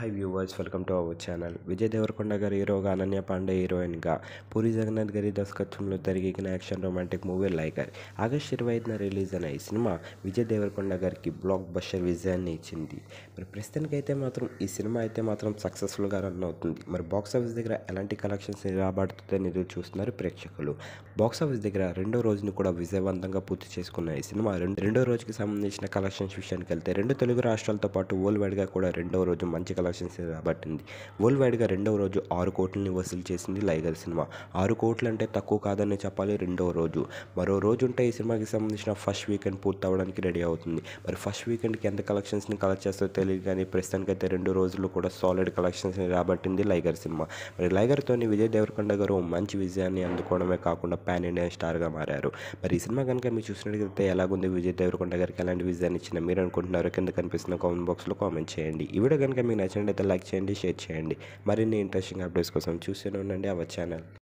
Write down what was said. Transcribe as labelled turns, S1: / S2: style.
S1: high viewers welcome to our channel Vijay Devarakonda గారి హీరోగా అనన్య పాండే హీరోయిన్గా పూరి జగన్నాథ్ గారి దర్శకత్వంలో తెరకెక్కిన action romantic movie Liger August ఇరవై ఐదున రిలీజ్ అయిన ఈ సినిమా విజయ్ దేవరకొండ గారికి బ్లాక్ బస్టర్ విజయాన్ని ఇచ్చింది మరి ప్రస్తుతానికి అయితే మాత్రం ఈ సినిమా అయితే మాత్రం సక్సెస్ఫుల్గా రన్ అవుతుంది మరి బాక్స్ ఆఫీస్ దగ్గర ఎలాంటి కలెక్షన్స్ రాబడుతుందని ఎదురు చూస్తున్నారు ప్రేక్షకులు బాక్స్ ఆఫీస్ దగ్గర రెండో రోజును కూడా విజయవంతంగా పూర్తి చేసుకున్న ఈ సినిమా రెండో రోజుకి సంబంధించిన కలెక్షన్స్ విషయానికి వెళ్తే రెండు తెలుగు రాష్ట్రాలతో పాటు వరల్డ్ వైడ్గా కూడా రెండో రోజు మంచి కలెక్షన్ కలెక్షన్స్ రాబట్టింది వరల్డ్ వైడ్గా రెండవ రోజు ఆరు కోట్లని వసూలు చేసింది లైగర్ సినిమా ఆరు కోట్లు అంటే తక్కువ కాదని చెప్పాలి రెండవ రోజు మరో రోజు ఉంటే ఈ సినిమాకి సంబంధించిన ఫస్ట్ వీకెండ్ పూర్తవడానికి రెడీ అవుతుంది మరి ఫస్ట్ వీకెండ్కి ఎంత కలెక్షన్స్ని కలెక్ట్ చేస్తో తెలియదు కానీ ప్రస్తుతానికైతే రెండు రోజులు కూడా సాలిడ్ కలెక్షన్స్ని రాబట్టింది లైగర్ సినిమా మరి లైగర్తో విజయ్ దేవరకొండ గారు మంచి విజయాన్ని అందుకోవడమే కాకుండా పాన్ ఇండియా స్టార్గా మారారు మరి ఈ సినిమా కనుక మీరు చూసినట్లయితే ఎలాగుంది విజయ్ దేవరకొండ గారికి ఎలాంటి విజయాన్ని ఇచ్చిన మీరు అనుకుంటున్నారో కింద కనిపిస్తున్న కామెంట్ బాక్స్లో కామెంట్ చేయండి ఈ వీడియో కనుక మీకు నచ్చిన అయితే లైక్ చేయండి షేర్ చేయండి మరిన్ని ఇంట్రెస్టింగ్ అప్డేట్స్ కోసం చూస్తూనే ఉండండి అవర్ ఛానల్